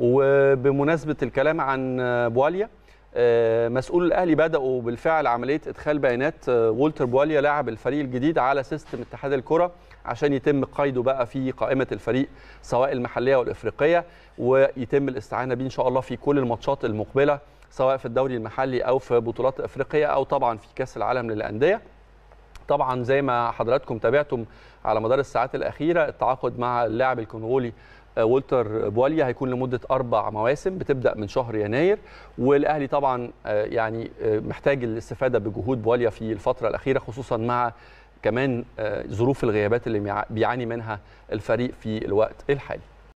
وبمناسبه الكلام عن بواليا آه، مسؤول الاهلي بداوا بالفعل عمليه ادخال بيانات آه، وولتر بواليا لاعب الفريق الجديد على سيستم اتحاد الكره عشان يتم قيده بقى في قائمه الفريق سواء المحليه والافريقيه ويتم الاستعانه به ان شاء الله في كل الماتشات المقبله سواء في الدوري المحلي او في بطولات افريقيه او طبعا في كاس العالم للانديه طبعا زي ما حضراتكم تابعتم على مدار الساعات الاخيره التعاقد مع اللاعب الكونغولي آه، ولتر بواليا هيكون لمده اربع مواسم بتبدا من شهر يناير والاهلي طبعا آه، يعني آه، محتاج الاستفاده بجهود بواليا في الفتره الاخيره خصوصا مع كمان ظروف الغيابات اللي بيعاني منها الفريق في الوقت الحالي